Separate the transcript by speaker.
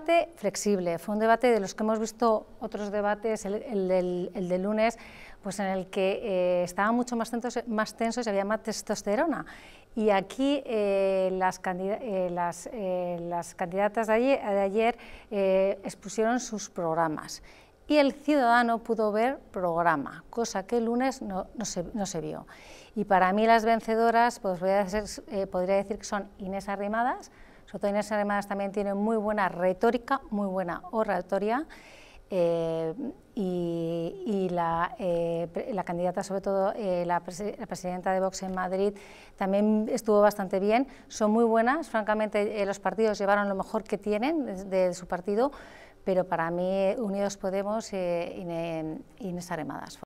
Speaker 1: debate flexible, fue un debate de los que hemos visto otros debates, el, de lunes, pues en el que eh, estaba mucho más tenso, y había más testosterona. Y aquí eh, eh, las, candidatas de ayer, expusieron sus programas y el ciudadano pudo ver programa, cosa que el lunes no, se, vio. Y para mí las vencedoras, pues podría decir que son Inés Arrimadas, sobre todo Inés Aremadas también tiene muy buena retórica, muy buena oratoria. Eh, y, eh, la, candidata, sobre todo eh, la, presidenta de Vox en Madrid, también estuvo bastante bien. Son muy buenas, francamente los partidos llevaron lo mejor que tienen de, su partido, pero para mí Unidos Podemos y Inés Aremadas.